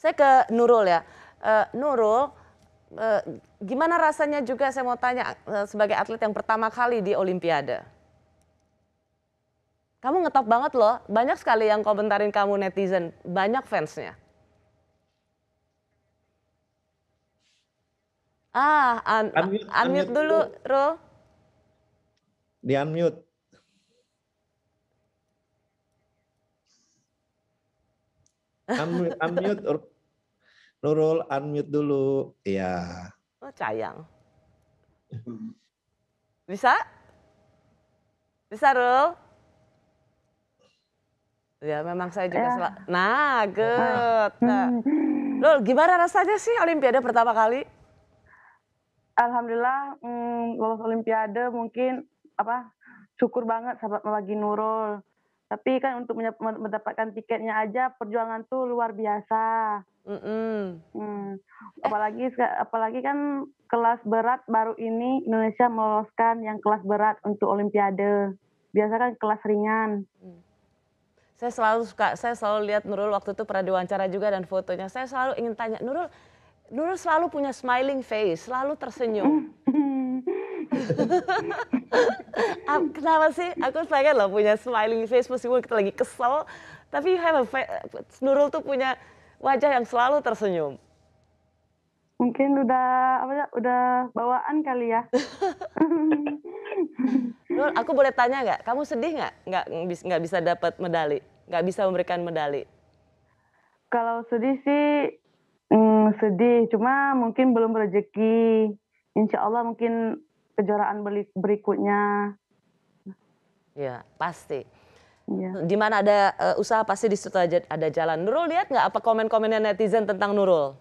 Saya ke Nurul ya. Uh, Nurul, uh, gimana rasanya juga saya mau tanya uh, sebagai atlet yang pertama kali di Olimpiade? Kamu ngetop banget loh, banyak sekali yang komentarin kamu netizen, banyak fansnya. Ah, un unmute, unmute dulu, Rul. Di unmute. unmute, unmute Nurul unmute dulu. ya. Oh, sayang. Hmm. Bisa? Bisa, Rul? Ya, memang saya juga ya. Sel- nah, good. Hmm. Nah. Rul, gimana rasanya sih Olimpiade pertama kali? Alhamdulillah, mm, lolos Olimpiade mungkin apa syukur banget sahabat lagi Nurul tapi kan untuk mendapatkan tiketnya aja perjuangan tuh luar biasa. Mm -hmm. hmm. Apalagi apalagi kan kelas berat baru ini Indonesia meloloskan yang kelas berat untuk Olimpiade. Biasa kan kelas ringan. Hmm. Saya selalu suka, saya selalu lihat Nurul waktu itu pernah diwawancara juga dan fotonya. Saya selalu ingin tanya Nurul, Nurul selalu punya smiling face, selalu tersenyum. Kenapa sih? Aku pengen loh punya smiling face meskipun kita lagi kesel. Tapi you have a face, Nurul tuh punya wajah yang selalu tersenyum. Mungkin udah apa ya, udah bawaan kali ya. Nurul, aku boleh tanya nggak? Kamu sedih nggak? Nggak nggak bisa dapat medali? Nggak bisa memberikan medali? Kalau sedih sih Hmm, sedih, cuma mungkin belum rezeki. Insya Allah mungkin kejuaraan berikutnya. Ya, pasti. Ya. Di mana ada uh, usaha pasti di situ ada jalan. Nurul lihat nggak apa komen-komennya netizen tentang Nurul?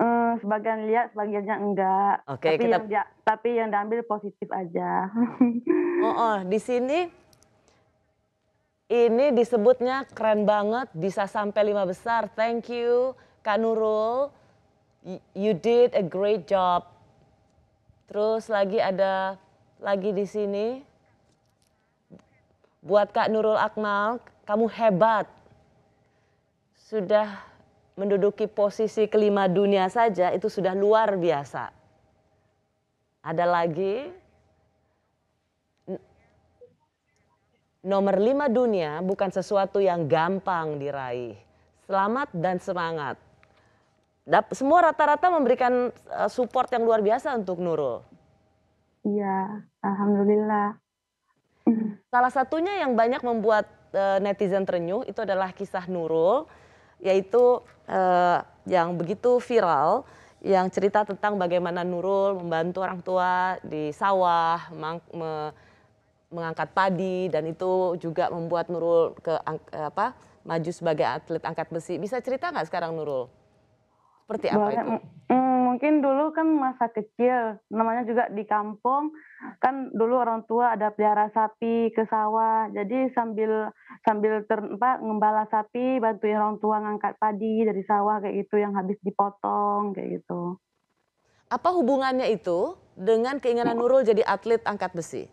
Eh, sebagian lihat, sebagiannya enggak. Oke, okay, tapi kita... yang tapi yang diambil positif aja. oh, oh, di sini ini disebutnya keren banget, bisa sampai lima besar. Thank you, Kak Nurul. You did a great job. Terus lagi ada lagi di sini buat Kak Nurul Akmal, kamu hebat. Sudah menduduki posisi kelima dunia saja itu sudah luar biasa. Ada lagi nomor lima dunia bukan sesuatu yang gampang diraih. Selamat dan semangat semua rata-rata memberikan eh, support yang luar biasa untuk Nurul. Iya, alhamdulillah. Salah satunya yang banyak membuat eh, netizen terenyuh itu adalah kisah Nurul, yaitu eh, yang begitu viral, yang cerita tentang bagaimana Nurul membantu orang tua di sawah, mengangkat padi, dan itu juga membuat Nurul ke apa maju sebagai atlet angkat besi. Bisa cerita nggak sekarang Nurul? Seperti apa Boleh, itu? Mm, mungkin dulu kan masa kecil, namanya juga di kampung, kan dulu orang tua ada pelihara sapi ke sawah, jadi sambil sambil terempat ngembala sapi, bantuin orang tua ngangkat padi dari sawah kayak gitu yang habis dipotong kayak gitu. Apa hubungannya itu dengan keinginan mm. Nurul jadi atlet angkat besi?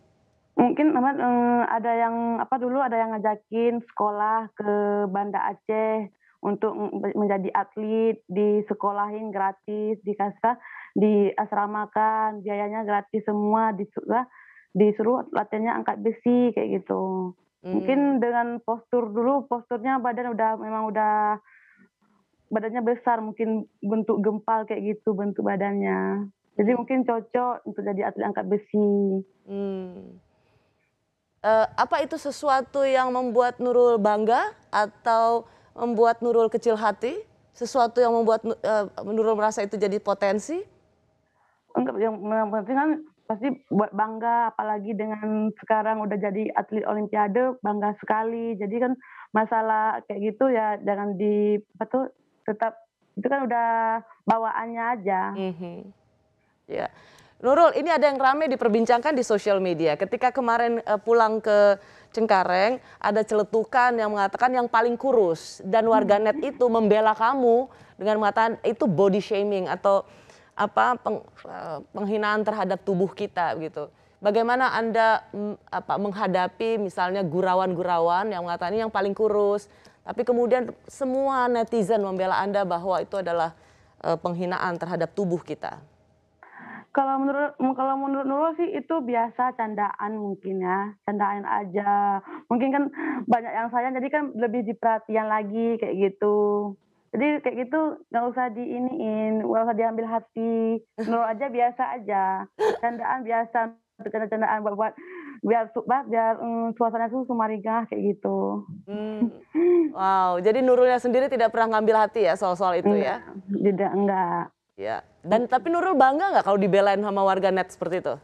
Mungkin apa, mm, ada yang apa dulu ada yang ngajakin sekolah ke Banda Aceh untuk menjadi atlet, di disekolahin gratis, di kasta di asramakan, biayanya gratis semua, disuruh, disuruh latihannya angkat besi kayak gitu. Hmm. Mungkin dengan postur dulu, posturnya badan udah memang udah badannya besar, mungkin bentuk gempal kayak gitu bentuk badannya. Jadi mungkin cocok untuk jadi atlet angkat besi. Hmm. Uh, apa itu sesuatu yang membuat Nurul bangga atau membuat Nurul kecil hati? Sesuatu yang membuat uh, eh, Nurul merasa itu jadi potensi? Enggak, yang, penting kan pasti buat bangga apalagi dengan sekarang udah jadi atlet olimpiade bangga sekali jadi kan masalah kayak gitu ya jangan di apa tuh tetap itu kan udah bawaannya aja mm -hmm. ya yeah. Nurul, ini ada yang ramai diperbincangkan di sosial media. Ketika kemarin uh, pulang ke Cengkareng, ada celetukan yang mengatakan yang paling kurus dan warganet itu membela kamu dengan mengatakan itu body shaming atau apa peng, uh, penghinaan terhadap tubuh kita gitu. Bagaimana Anda m, mm, apa menghadapi misalnya gurawan-gurawan yang mengatakan ini yang paling kurus, tapi kemudian semua netizen membela Anda bahwa itu adalah uh, penghinaan terhadap tubuh kita? kalau menurut kalau menurut Nurul sih itu biasa candaan mungkin ya candaan aja mungkin kan banyak yang sayang jadi kan lebih diperhatian lagi kayak gitu jadi kayak gitu nggak usah diiniin nggak usah diambil hati Nurul aja biasa aja candaan biasa canda-candaan buat buat biar biar, biar um, mm, suasana itu sumarigah kayak gitu. Hmm. Wow, jadi Nurulnya sendiri tidak pernah ngambil hati ya soal-soal itu ya? Tidak, enggak. Ya. Dan tapi Nurul bangga nggak kalau dibelain sama warga net seperti itu?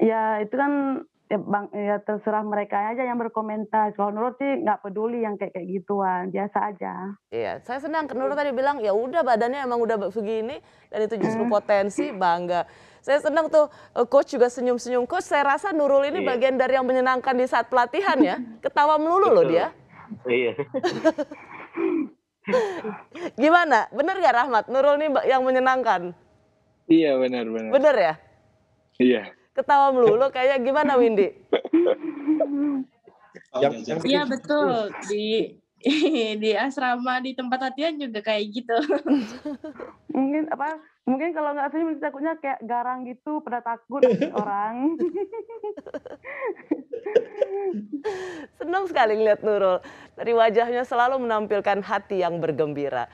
Ya itu kan ya, bang, ya terserah mereka aja yang berkomentar. Kalau Nurul sih nggak peduli yang kayak kayak gituan, biasa aja. Iya, saya senang. Nurul tadi bilang ya udah badannya emang udah segini dan itu justru potensi bangga. Saya senang tuh e, coach juga senyum-senyum. Coach saya rasa Nurul ini iya. bagian dari yang menyenangkan di saat pelatihan ya. Ketawa melulu loh dia. Iya. Gimana? Bener gak Rahmat? Nurul nih yang menyenangkan? Iya bener benar Bener ya? Iya. Ketawa melulu kayak gimana Windy? iya betul di di asrama di tempat latihan juga kayak gitu. mungkin apa mungkin kalau nggak senyum takutnya kayak garang gitu pada takut orang senang sekali lihat Nurul dari wajahnya selalu menampilkan hati yang bergembira